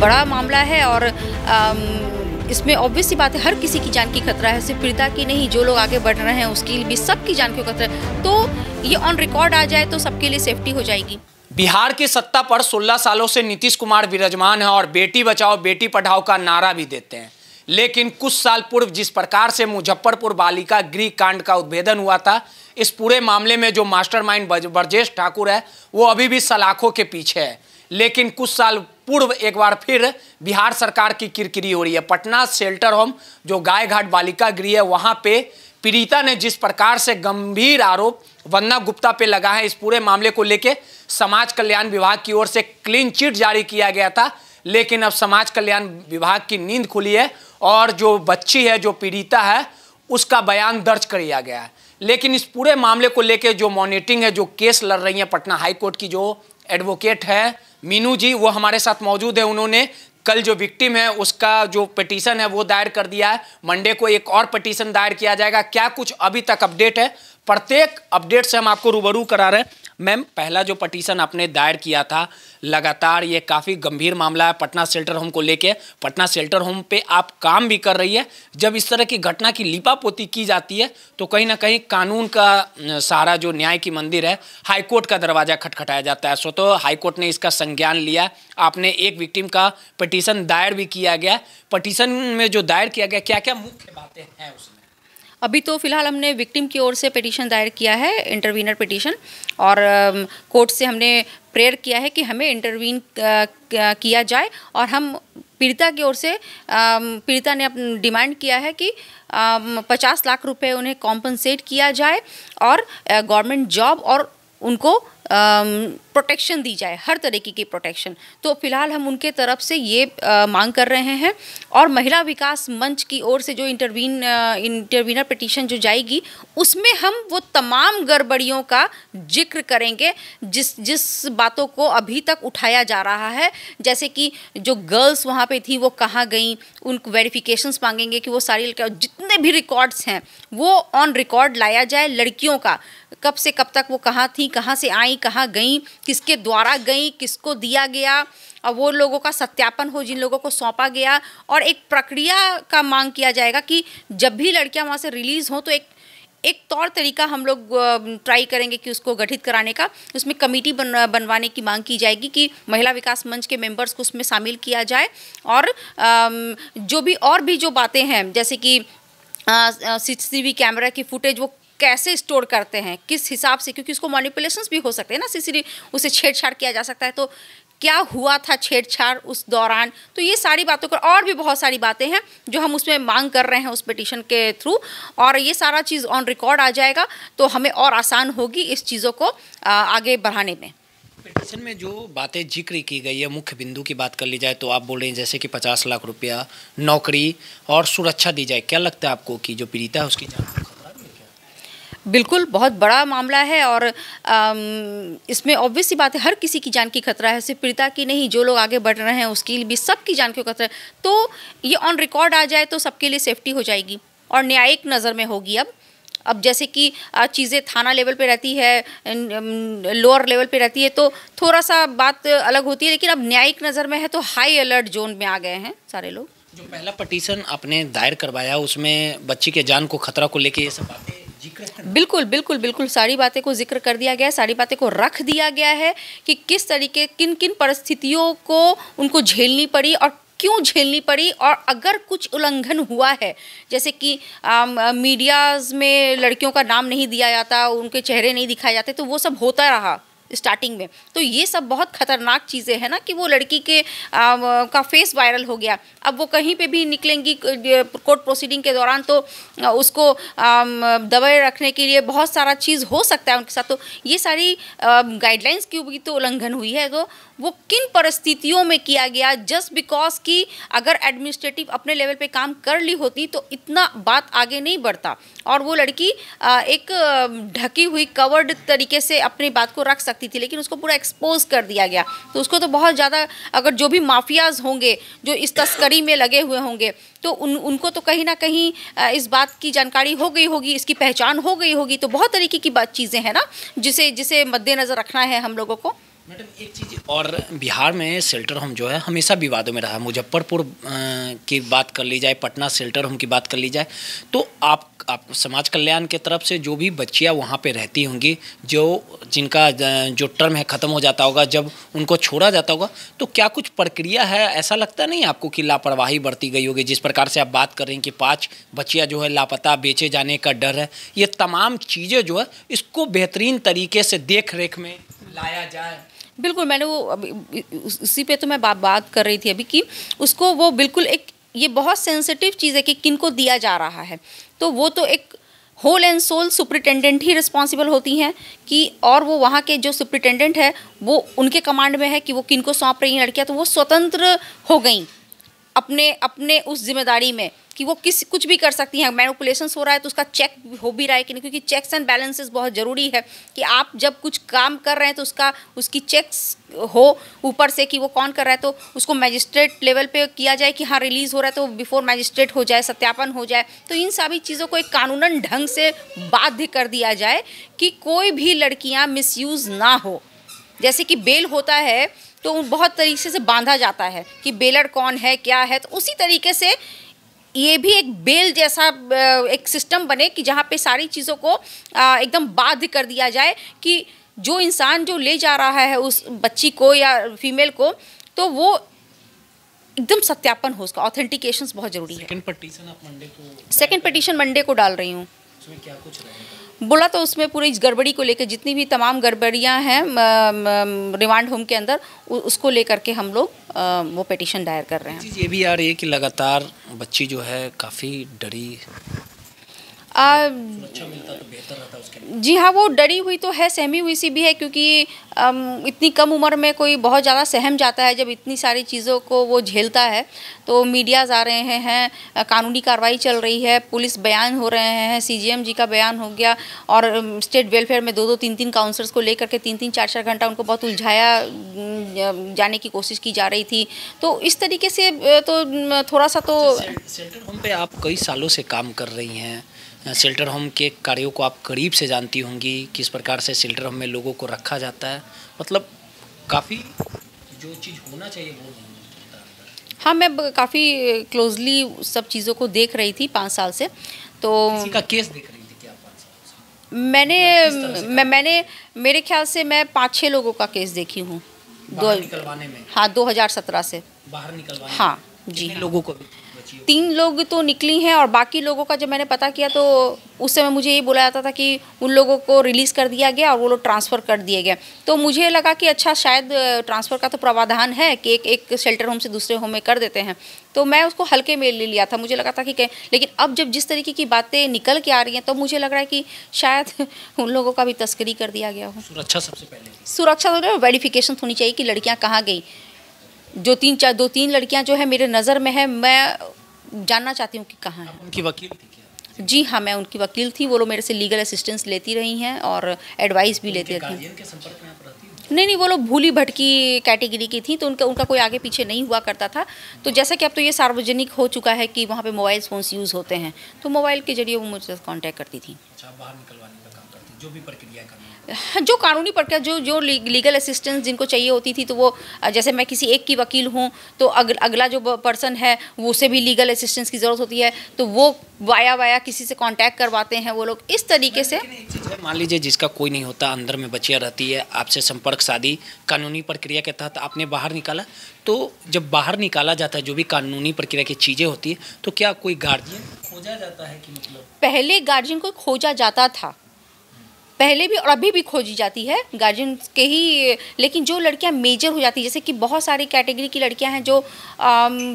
बड़ा मामला है और इसमें ऑब्वियस सी बात है हर किसी की जान की खतरा है सिर्फ पीड़िता की नहीं जो लोग आगे बढ़ रहे हैं उसकी भी सबकी जान की खतरा है तो ये ऑन रिकॉर्ड आ जाए तो सबके लिए सेफ्टी हो जाएगी बिहार की सत्ता पर 16 सालों से नीतीश कुमार विराजमान है और बेटी बचाओ बेटी पढ़ाओ का नारा भी देते हैं लेकिन कुछ साल पूर्व जिस प्रकार से मुजफ्फरपुर बालिका गृह कांड का उद्भेदन हुआ था इस पूरे मामले में जो मास्टरमाइंड ब्रजेश ठाकुर है वो अभी भी सलाखों के पीछे है लेकिन कुछ साल पूर्व एक बार फिर बिहार सरकार की किरकिरी हो रही है पटना शेल्टर होम जो गाय घाट बालिका गृह है वहाँ पे पीड़िता ने जिस प्रकार से गंभीर आरोप वंदना गुप्ता पे लगा है इस पूरे मामले को लेके समाज कल्याण विभाग की ओर से क्लीन चिट जारी किया गया था लेकिन अब समाज कल्याण विभाग की नींद खुली है और जो बच्ची है जो पीड़िता है उसका बयान दर्ज कर लिया गया है लेकिन इस पूरे मामले को लेके जो मॉनिटरिंग है जो केस लड़ रही है पटना हाईकोर्ट की जो एडवोकेट है मीनू जी वो हमारे साथ मौजूद है उन्होंने कल जो विक्टिम है उसका जो पटिशन है वो दायर कर दिया है मंडे को एक और पटिशन दायर किया जाएगा क्या कुछ अभी तक अपडेट है प्रत्येक अपडेट से हम आपको रूबरू करा रहे हैं मैम पहला जो पटिशन आपने दायर किया था लगातार ये काफ़ी गंभीर मामला है पटना शेल्टर होम को लेके पटना शेल्टर होम पे आप काम भी कर रही है जब इस तरह की घटना की लिपापोती की जाती है तो कहीं ना कहीं कानून का सहारा जो न्याय की मंदिर है हाईकोर्ट का दरवाज़ा खटखटाया जाता है सो तो हाईकोर्ट ने इसका संज्ञान लिया आपने एक विक्टिम का पटिशन दायर भी किया गया पटिशन में जो दायर किया गया क्या क्या मुख्य बातें हैं उसमें अभी तो फिलहाल हमने विक्टिम की ओर से पिटीशन दायर किया है इंटरवीनर पिटीशन और कोर्ट से हमने प्रेयर किया है कि हमें इंटरवीन किया जाए और हम पीड़िता की ओर से पीड़िता ने डिमांड किया है कि पचास लाख रुपए उन्हें कॉम्पनसेट किया जाए और गवर्नमेंट जॉब और उनको प्रोटेक्शन दी जाए हर तरीके की प्रोटेक्शन तो फिलहाल हम उनके तरफ से ये आ, मांग कर रहे हैं और महिला विकास मंच की ओर से जो इंटरवीन इंटरवीनर पटिशन जो जाएगी उसमें हम वो तमाम गड़बड़ियों का जिक्र करेंगे जिस जिस बातों को अभी तक उठाया जा रहा है जैसे कि जो गर्ल्स वहाँ पे थी वो कहाँ गई उन वेरिफिकेशन मांगेंगे कि वो सारी जितने भी रिकॉर्ड्स हैं वो ऑन रिकॉर्ड लाया जाए लड़कियों का कब से कब तक वो कहाँ थी कहाँ से आई कहाँ गई किसके द्वारा गई किसको दिया गया और वो लोगों का सत्यापन हो जिन लोगों को सौंपा गया और एक प्रक्रिया का मांग किया जाएगा कि जब भी लड़कियाँ वहाँ से रिलीज़ हों तो एक एक तौर तरीका हम लोग ट्राई करेंगे कि उसको गठित कराने का उसमें कमेटी बन बनवाने की मांग की जाएगी कि महिला विकास मंच के मेंबर्स को उसमें शामिल किया जाए और जो भी और भी जो बातें हैं जैसे कि सी टी कैमरा की फुटेज वो कैसे स्टोर करते हैं किस हिसाब से क्योंकि उसको मॉनिपुलेशन भी हो सकते हैं ना इसीलिए उसे छेड़छाड़ किया जा सकता है तो क्या हुआ था छेड़छाड़ उस दौरान तो ये सारी बातों को और भी बहुत सारी बातें हैं जो हम उसमें मांग कर रहे हैं उस पिटिशन के थ्रू और ये सारा चीज़ ऑन रिकॉर्ड आ जाएगा तो हमें और आसान होगी इस चीज़ों को आगे बढ़ाने में पिटिशन में जो बातें जिक्र की गई है मुख्य बिंदु की बात कर ली जाए तो आप बोल रहे हैं जैसे कि पचास लाख रुपया नौकरी और सुरक्षा दी जाए क्या लगता है आपको कि जो पीड़िता है उसकी जान बिल्कुल बहुत बड़ा मामला है और इसमें ऑब्वियस सी बात है हर किसी की जान की खतरा है सिर्फ पीड़िता की नहीं जो लोग आगे बढ़ रहे हैं उसकी भी सबकी जान की खतरा है तो ये ऑन रिकॉर्ड आ जाए तो सबके लिए सेफ्टी हो जाएगी और न्यायिक नज़र में होगी अब अब जैसे कि चीज़ें थाना लेवल पे रहती है लोअर लेवल पे रहती है तो थोड़ा सा बात अलग होती है लेकिन अब न्यायिक नज़र में है तो हाई अलर्ट जोन में आ गए हैं सारे लोग जो पहला पटिशन आपने दायर करवाया उसमें बच्ची के जान को खतरा को लेके ये सब बातें बिल्कुल बिल्कुल बिल्कुल सारी बातें को जिक्र कर दिया गया है सारी बातें को रख दिया गया है कि किस तरीके किन किन परिस्थितियों को उनको झेलनी पड़ी और क्यों झेलनी पड़ी और अगर कुछ उल्लंघन हुआ है जैसे कि मीडियाज़ में लड़कियों का नाम नहीं दिया जाता उनके चेहरे नहीं दिखाए जाते तो वो सब होता रहा स्टार्टिंग में तो ये सब बहुत खतरनाक चीज़ें हैं ना कि वो लड़की के आ, का फेस वायरल हो गया अब वो कहीं पे भी निकलेंगी कोर्ट प्रोसीडिंग के दौरान तो उसको दबाए रखने के लिए बहुत सारा चीज़ हो सकता है उनके साथ तो ये सारी गाइडलाइंस की भी तो उल्लंघन हुई है तो वो किन परिस्थितियों में किया गया जस्ट बिकॉज कि अगर एडमिनिस्ट्रेटिव अपने लेवल पे काम कर ली होती तो इतना बात आगे नहीं बढ़ता और वो लड़की एक ढकी हुई कवर्ड तरीके से अपनी बात को रख सकती सकती थी लेकिन उसको पूरा एक्सपोज कर दिया गया तो उसको तो बहुत ज़्यादा अगर जो भी माफियाज होंगे जो इस तस्करी में लगे हुए होंगे तो उन उनको तो कहीं ना कहीं इस बात की जानकारी हो गई होगी इसकी पहचान हो गई होगी तो बहुत तरीके की बात चीज़ें हैं ना जिसे जिसे मद्देनज़र रखना है हम लोगों को मैडम एक चीज़ और बिहार में शेल्टर होम जो है हमेशा विवादों में रहा मुजफ्फरपुर की बात कर ली जाए पटना शेल्टर होम की बात कर ली जाए तो आप आप समाज कल्याण के तरफ से जो भी बच्चियां वहाँ पे रहती होंगी जो जिनका जो टर्म है ख़त्म हो जाता होगा जब उनको छोड़ा जाता होगा तो क्या कुछ प्रक्रिया है ऐसा लगता नहीं आपको कि लापरवाही बरती गई होगी जिस प्रकार से आप बात कर रहे हैं कि पाँच बच्चियाँ जो है लापता बेचे जाने का डर है ये तमाम चीज़ें जो है इसको बेहतरीन तरीके से देख रेख में लाया जाए बिल्कुल मैंने वो उसी पे तो मैं बा, बात कर रही थी अभी कि उसको वो बिल्कुल एक ये बहुत सेंसिटिव चीज़ है कि किन को दिया जा रहा है तो वो तो एक होल एंड सोल सुप्रिटेंडेंट ही रिस्पॉन्सिबल होती हैं कि और वो वहाँ के जो सुप्रिटेंडेंट है वो उनके कमांड में है कि वो किन को सौंप रही हैं लड़कियाँ तो वो स्वतंत्र हो गई अपने अपने उस जिम्मेदारी में कि वो किस कुछ भी कर सकती हैं मैनिकुलेशन हो रहा है तो उसका चेक हो भी रहा है कि नहीं क्योंकि चेक्स एंड बैलेंसेस बहुत ज़रूरी है कि आप जब कुछ काम कर रहे हैं तो उसका उसकी चेक्स हो ऊपर से कि वो कौन कर रहा है तो उसको मैजिस्ट्रेट लेवल पे किया जाए कि हाँ रिलीज़ हो रहा है तो बिफोर मैजिस्ट्रेट हो जाए सत्यापन हो जाए तो इन सभी चीज़ों को एक कानूनन ढंग से बाध्य कर दिया जाए कि कोई भी लड़कियाँ मिसयूज़ ना हो जैसे कि बेल होता है तो बहुत तरीके से बांधा जाता है कि बेलर कौन है क्या है तो उसी तरीके से ये भी एक बेल जैसा एक सिस्टम बने कि जहाँ पे सारी चीज़ों को एकदम बाध्य कर दिया जाए कि जो इंसान जो ले जा रहा है उस बच्ची को या फीमेल को तो वो एकदम सत्यापन हो उसका ऑथेंटिकेशन बहुत जरूरी है सेकंड पटिशन मंडे को पटिशन मंडे को डाल रही हूँ उसमें क्या कुछ बोला तो उसमें पूरी इस गड़बड़ी को लेकर जितनी भी तमाम गड़बड़ियाँ हैं रिमांड होम के अंदर उसको लेकर के हम लोग वो पिटिशन दायर कर रहे हैं ये भी आ रही है कि लगातार बच्ची जो है काफ़ी डरी आ, जी हाँ वो डरी हुई तो है सहमी हुई सी भी है क्योंकि इतनी कम उम्र में कोई बहुत ज़्यादा सहम जाता है जब इतनी सारी चीज़ों को वो झेलता है तो मीडियाज़ आ रहे हैं, है, कानूनी कार्रवाई चल रही है पुलिस बयान हो रहे हैं सीजीएम जी का बयान हो गया और स्टेट वेलफेयर में दो दो तीन तीन काउंसलर्स को लेकर के तीन तीन चार चार घंटा उनको बहुत उलझाया जाने की कोशिश की जा रही थी तो इस तरीके से तो थोड़ा सा तो सेंटर होम पे आप कई सालों से काम कर रही हैं शेल्टर होम के कार्यों को आप करीब से जानती होंगी किस प्रकार से शेल्टर होम में लोगों को रखा जाता है मतलब काफ़ी जो चीज़ होना चाहिए वो हाँ मैं काफ़ी क्लोजली सब चीज़ों को देख रही थी पाँच साल से तो का केस देख रही थी क्या साल से? मैंने मतलब मैं, मैंने मेरे ख्याल से मैं पाँच छः लोगों का केस देखी हूँ दो निकलवाने में हाँ दो हज़ार सत्रह से बाहर निकलवाने हाँ जी लोगों को भी तीन लोग तो निकली हैं और बाकी लोगों का जब मैंने पता किया तो उस समय मुझे ये बोला जाता था कि उन लोगों को रिलीज़ कर दिया गया और वो लोग ट्रांसफ़र कर दिए गए तो मुझे लगा कि अच्छा शायद ट्रांसफ़र का तो प्रावधान है कि एक एक शेल्टर होम से दूसरे होम में कर देते हैं तो मैं उसको हल्के में ले लिया था मुझे लगा था कि लेकिन अब जब जिस तरीके की बातें निकल के आ रही हैं तो मुझे लग रहा है कि शायद उन लोगों का भी तस्करी कर दिया गया हो सुरक्षा सबसे पहले सुरक्षा तो होनी चाहिए कि लड़कियाँ कहाँ गई जो तीन चार दो तीन लड़कियां जो है मेरे नज़र में है मैं जानना चाहती हूँ कि कहाँ है उनकी वकील थी क्या जी हाँ मैं उनकी वकील थी वो लोग मेरे से लीगल असिस्टेंस लेती रही हैं और एडवाइस भी लेती रहती हैं नहीं नहीं वो लोग भूली भटकी कैटेगरी की थी तो उनका उनका कोई आगे पीछे नहीं हुआ करता था तो जैसा कि अब तो ये सार्वजनिक हो चुका है कि वहाँ पे मोबाइल फ़ोन्स यूज़ होते हैं तो मोबाइल के जरिए वो मुझसे कांटेक्ट करती थी अच्छा, जो भी प्रक्रिया करनी हाँ, जो कानूनी प्रक्रिया जो जो लीगल असिस्टेंस जिनको चाहिए होती थी तो वो जैसे मैं किसी एक की वकील हूँ तो अग, अगला जो पर्सन है वो उसे भी लीगल असिस्टेंस की ज़रूरत होती है तो वो वाया वाया किसी से कांटेक्ट करवाते हैं वो लोग इस तरीके से मान लीजिए जिसका कोई नहीं होता अंदर में बचिया रहती है आपसे संपर्क शादी कानूनी प्रक्रिया के तहत आपने बाहर निकाला तो जब बाहर निकाला जाता है जो भी कानूनी प्रक्रिया की चीज़ें होती है तो क्या कोई गार्जियन खोजा जाता है कि मतलब पहले गार्जियन को खोजा जाता था पहले भी और अभी भी खोजी जाती है गार्जियन के ही लेकिन जो लड़कियां मेजर हो जाती है जैसे कि बहुत सारी कैटेगरी की लड़कियां हैं जो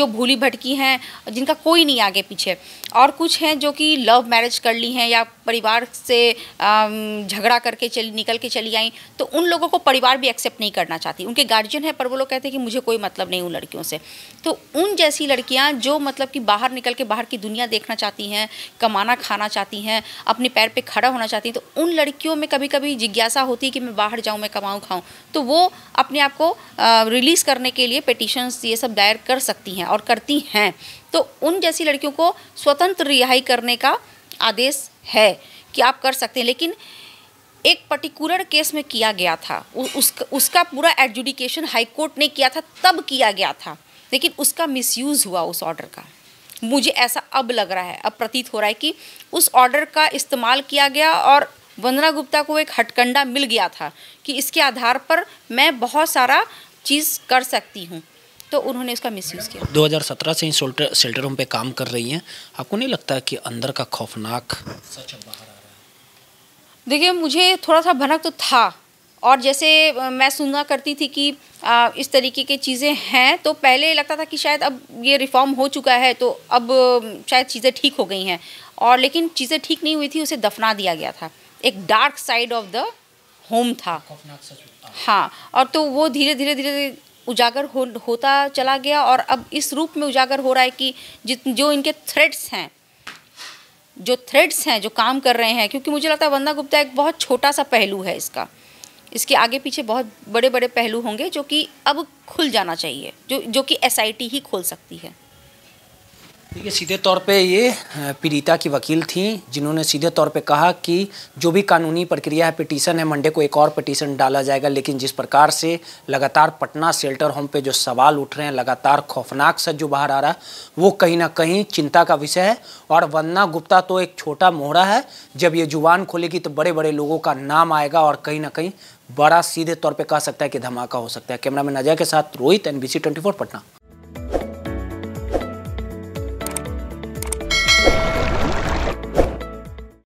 जो भूली भटकी हैं जिनका कोई नहीं आगे पीछे और कुछ हैं जो कि लव मैरिज कर ली हैं या परिवार से झगड़ा करके चल निकल के चली आई तो उन लोगों को परिवार भी एक्सेप्ट नहीं करना चाहती उनके गार्जियन है पर वो लोग कहते हैं कि मुझे कोई मतलब नहीं उन लड़कियों से तो उन जैसी लड़कियाँ जो मतलब कि बाहर निकल के बाहर की दुनिया देखना चाहती हैं कमाना खाना चाहती हैं अपने पैर पर खड़ा होना चाहती हैं तो उन लड़कियों में कभी कभी जिज्ञासा होती है कि मैं बाहर जाऊँ मैं कमाऊँ खाऊँ तो वो अपने आप को रिलीज़ करने के लिए पटिशन्स ये सब दायर कर सकती हैं और करती हैं तो उन जैसी लड़कियों को स्वतंत्र रिहाई करने का आदेश है कि आप कर सकते हैं लेकिन एक पर्टिकुलर केस में किया गया था उ, उसका उसका पूरा एडजुडिकेशन हाईकोर्ट ने किया था तब किया गया था लेकिन उसका मिसयूज़ हुआ उस ऑर्डर का मुझे ऐसा अब लग रहा है अब प्रतीत हो रहा है कि उस ऑर्डर का इस्तेमाल किया गया और वंदना गुप्ता को एक हटकंडा मिल गया था कि इसके आधार पर मैं बहुत सारा चीज़ कर सकती हूँ तो उन्होंने इसका मिसयूज़ किया 2017 से ही शोल्टर शेल्टर होम पे काम कर रही हैं आपको नहीं लगता कि अंदर का खौफनाक सच बाहर आ रहा है देखिए मुझे थोड़ा सा भनक तो था और जैसे मैं सुना करती थी कि इस तरीके की चीज़ें हैं तो पहले लगता था कि शायद अब ये रिफॉर्म हो चुका है तो अब शायद चीज़ें ठीक हो गई हैं और लेकिन चीज़ें ठीक नहीं हुई थी उसे दफना दिया गया था एक dark side of the home था हाँ और तो वो धीरे धीरे धीरे उजागर हो होता चला गया और अब इस रूप में उजागर हो रहा है कि जित जो इनके थ्रेड्स हैं जो थ्रेड्स हैं जो काम कर रहे हैं क्योंकि मुझे लगता है वंदना गुप्ता एक बहुत छोटा सा पहलू है इसका इसके आगे पीछे बहुत बड़े बड़े पहलू होंगे जो कि अब खुल जाना चाहिए जो जो कि एस ही खोल सकती है देखिए सीधे तौर पे ये पीड़िता की वकील थी जिन्होंने सीधे तौर पे कहा कि जो भी कानूनी प्रक्रिया है पिटीशन है मंडे को एक और पिटीशन डाला जाएगा लेकिन जिस प्रकार से लगातार पटना शेल्टर होम पे जो सवाल उठ रहे हैं लगातार खौफनाक सा जो बाहर आ रहा है वो कहीं ना कहीं चिंता का विषय है और वंदना गुप्ता तो एक छोटा मोहरा है जब ये जुबान खोलेगी तो बड़े बड़े लोगों का नाम आएगा और कहीं ना कहीं बड़ा सीधे तौर पर कह सकता है कि धमाका हो सकता है कैमरा मैन अजय के साथ रोहित एन बी पटना